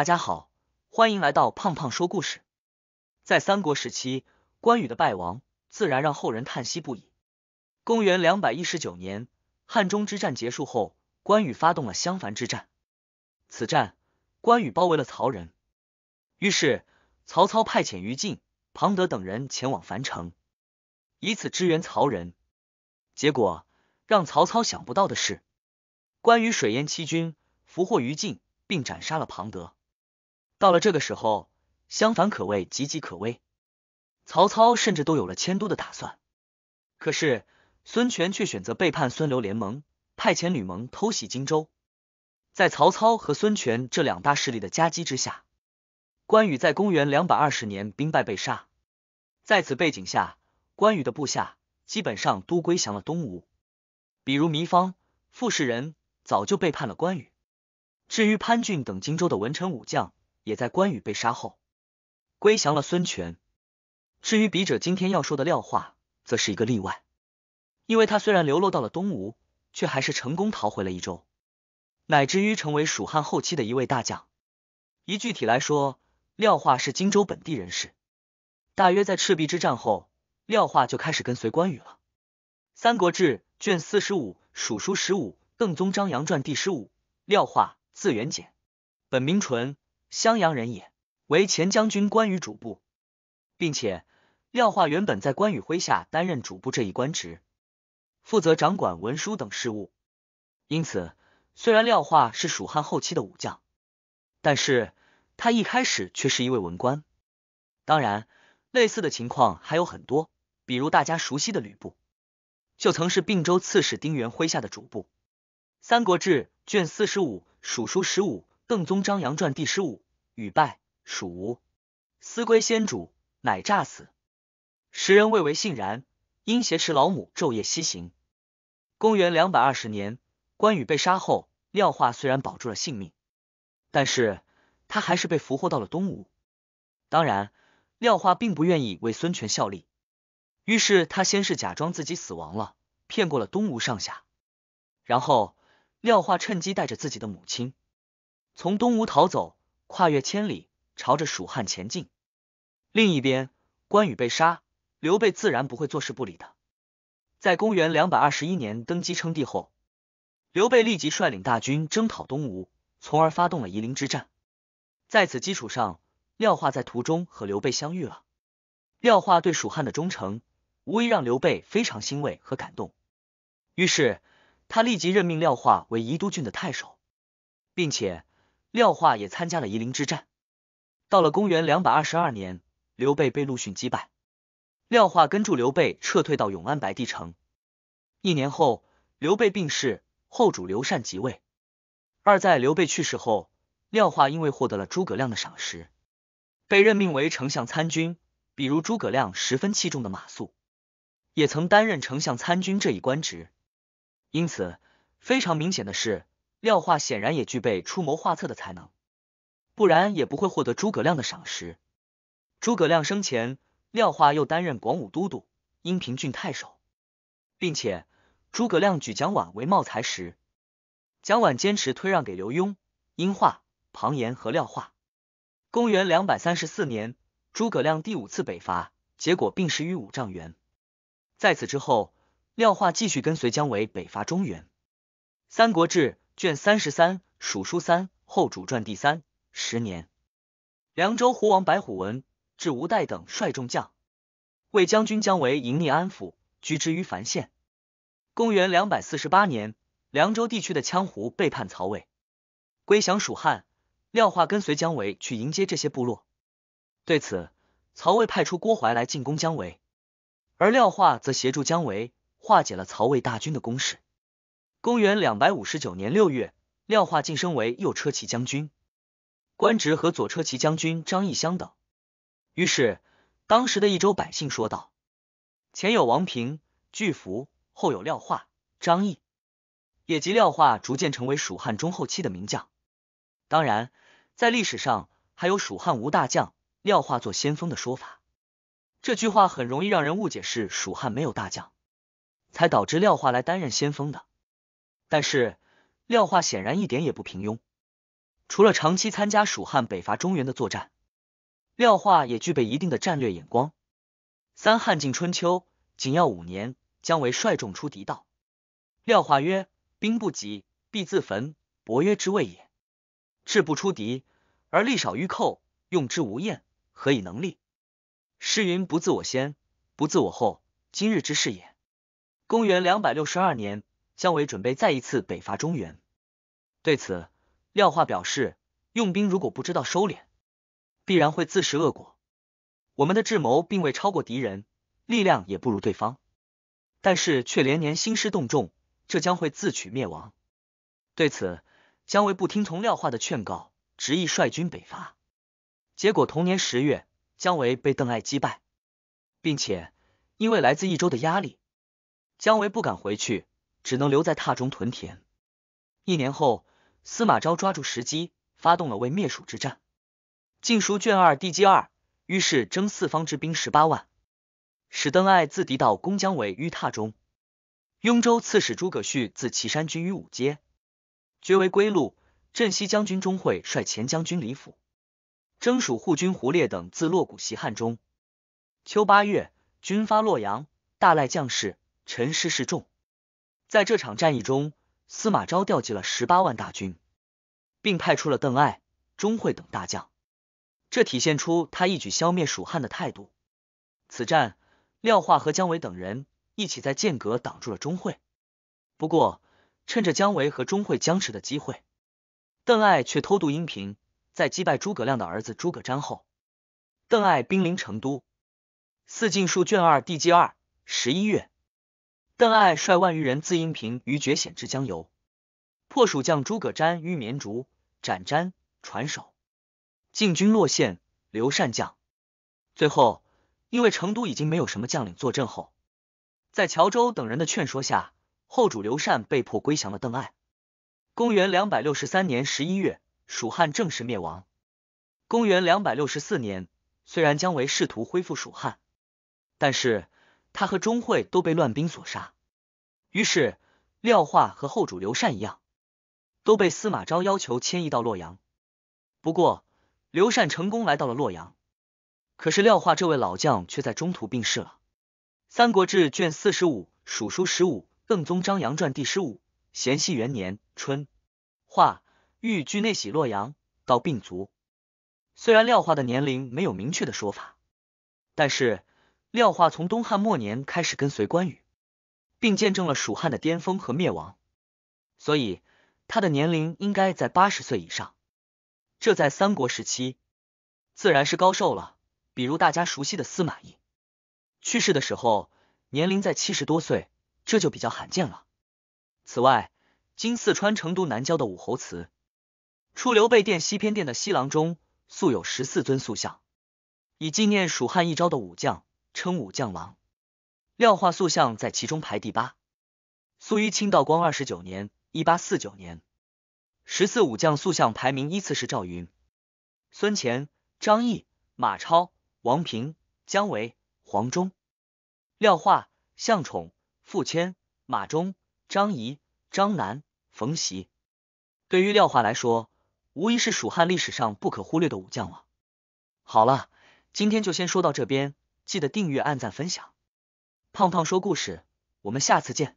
大家好，欢迎来到胖胖说故事。在三国时期，关羽的败亡自然让后人叹息不已。公元两百一十九年，汉中之战结束后，关羽发动了襄樊之战。此战，关羽包围了曹仁，于是曹操派遣于禁、庞德等人前往樊城，以此支援曹仁。结果让曹操想不到的是，关羽水淹七军，俘获于禁，并斩杀了庞德。到了这个时候，襄樊可谓岌岌可危。曹操甚至都有了迁都的打算，可是孙权却选择背叛孙刘联盟，派遣吕蒙偷袭荆州。在曹操和孙权这两大势力的夹击之下，关羽在公元两百二十年兵败被杀。在此背景下，关羽的部下基本上都归降了东吴，比如糜芳、傅士仁早就背叛了关羽。至于潘俊等荆州的文臣武将，也在关羽被杀后，归降了孙权。至于笔者今天要说的廖化，则是一个例外，因为他虽然流落到了东吴，却还是成功逃回了益州，乃至于成为蜀汉后期的一位大将。一具体来说，廖化是荆州本地人士，大约在赤壁之战后，廖化就开始跟随关羽了。《三国志》卷四十五《蜀书十五·邓宗张杨传》第十五，廖化，字元简，本名纯。襄阳人也，为前将军关羽主簿，并且廖化原本在关羽麾下担任主簿这一官职，负责掌管文书等事务。因此，虽然廖化是蜀汉后期的武将，但是他一开始却是一位文官。当然，类似的情况还有很多，比如大家熟悉的吕布，就曾是并州刺史丁原麾下的主簿，《三国志》卷四十五《蜀书十五》。《邓宗张杨传》第十五，与败蜀，思归先主，乃诈死。时人谓为信然。因挟持老母，昼夜西行。公元两百二十年，关羽被杀后，廖化虽然保住了性命，但是他还是被俘获到了东吴。当然，廖化并不愿意为孙权效力，于是他先是假装自己死亡了，骗过了东吴上下。然后，廖化趁机带着自己的母亲。从东吴逃走，跨越千里，朝着蜀汉前进。另一边，关羽被杀，刘备自然不会坐视不理的。在公元两百二十一年登基称帝后，刘备立即率领大军征讨东吴，从而发动了夷陵之战。在此基础上，廖化在途中和刘备相遇了。廖化对蜀汉的忠诚，无疑让刘备非常欣慰和感动。于是，他立即任命廖化为宜都郡的太守，并且。廖化也参加了夷陵之战。到了公元两百二十二年，刘备被陆逊击败，廖化跟住刘备撤退到永安白帝城。一年后，刘备病逝，后主刘禅即位。二在刘备去世后，廖化因为获得了诸葛亮的赏识，被任命为丞相参军。比如诸葛亮十分器重的马谡，也曾担任丞相参军这一官职。因此，非常明显的是。廖化显然也具备出谋划策的才能，不然也不会获得诸葛亮的赏识。诸葛亮生前，廖化又担任广武都督、阴平郡太守，并且诸葛亮举蒋琬为茂才时，蒋琬坚持推让给刘墉、阴化、庞延和廖化。公元两百三十四年，诸葛亮第五次北伐，结果病逝于五丈原。在此之后，廖化继续跟随姜维北伐中原，《三国志》。卷三十三，蜀书三，后主传第三。十年，凉州胡王白虎文至吴代等，率众将，魏将军姜维迎逆安抚，居之于樊县。公元两百四十八年，凉州地区的羌胡背叛曹魏，归降蜀汉。廖化跟随姜维去迎接这些部落。对此，曹魏派出郭淮来进攻姜维，而廖化则协助姜维化解了曹魏大军的攻势。公元两百五十九年六月，廖化晋升为右车骑将军，官职和左车骑将军张毅相等。于是，当时的一州百姓说道：“前有王平巨福，后有廖化、张毅。”也即廖化逐渐成为蜀汉中后期的名将。当然，在历史上还有“蜀汉无大将，廖化做先锋”的说法。这句话很容易让人误解是蜀汉没有大将，才导致廖化来担任先锋的。但是，廖化显然一点也不平庸。除了长期参加蜀汉北伐中原的作战，廖化也具备一定的战略眼光。三汉晋春秋，仅要五年，姜维率众出敌道。廖化曰：“兵不急，必自焚。伯曰之谓也。志不出敌，而力少于寇，用之无厌，何以能立？诗云：‘不自我先，不自我后。’今日之事也。”公元两百六十二年。姜维准备再一次北伐中原，对此，廖化表示：用兵如果不知道收敛，必然会自食恶果。我们的智谋并未超过敌人，力量也不如对方，但是却连年兴师动众，这将会自取灭亡。对此，姜维不听从廖化的劝告，执意率军北伐。结果，同年十月，姜维被邓艾击败，并且因为来自益州的压力，姜维不敢回去。只能留在榻中屯田。一年后，司马昭抓住时机，发动了为灭蜀之战。《晋书》卷二帝纪二，于是征四方之兵十八万，使邓艾自敌到攻姜维于榻中。雍州刺史诸葛绪自岐山军于五街，绝为归路。镇西将军钟会率前将军李辅征蜀护军胡烈等自洛谷袭汉中。秋八月，军发洛阳，大赖将士，陈师示众。在这场战役中，司马昭调集了十八万大军，并派出了邓艾、钟会等大将，这体现出他一举消灭蜀汉的态度。此战，廖化和姜维等人一起在剑阁挡住了钟会。不过，趁着姜维和钟会僵持的机会，邓艾却偷渡阴平，在击败诸葛亮的儿子诸葛瞻后，邓艾兵临成都。四进数卷二地记二十一月。邓艾率万余人自阴平于绝险之江游，破蜀将诸葛瞻于绵竹，斩瞻，传首。进军洛县，刘禅将。最后，因为成都已经没有什么将领坐镇，后在谯周等人的劝说下，后主刘禅被迫归降了邓艾。公元两百六十三年十一月，蜀汉正式灭亡。公元两百六十四年，虽然姜维试图恢复蜀汉，但是。他和钟会都被乱兵所杀，于是廖化和后主刘禅一样，都被司马昭要求迁移到洛阳。不过，刘禅成功来到了洛阳，可是廖化这位老将却在中途病逝了。《三国志》卷四十五《蜀书十五·更宗张杨传》第十五，咸熙元年春，化欲居内徙洛阳，到病卒。虽然廖化的年龄没有明确的说法，但是。廖化从东汉末年开始跟随关羽，并见证了蜀汉的巅峰和灭亡，所以他的年龄应该在八十岁以上。这在三国时期自然是高寿了。比如大家熟悉的司马懿，去世的时候年龄在七十多岁，这就比较罕见了。此外，今四川成都南郊的武侯祠，出刘备殿西偏殿的西廊中，素有十四尊塑像，以纪念蜀汉一朝的武将。称武将王，廖化塑像在其中排第八。苏一清道光二十九年（一八四九年），十四武将塑像排名依次是赵云、孙乾、张毅、马超、王平、姜维、黄忠、廖化、向宠、傅谦、马忠、张仪、张南、冯袭。对于廖化来说，无疑是蜀汉历史上不可忽略的武将了。好了，今天就先说到这边。记得订阅、按赞、分享。胖胖说故事，我们下次见。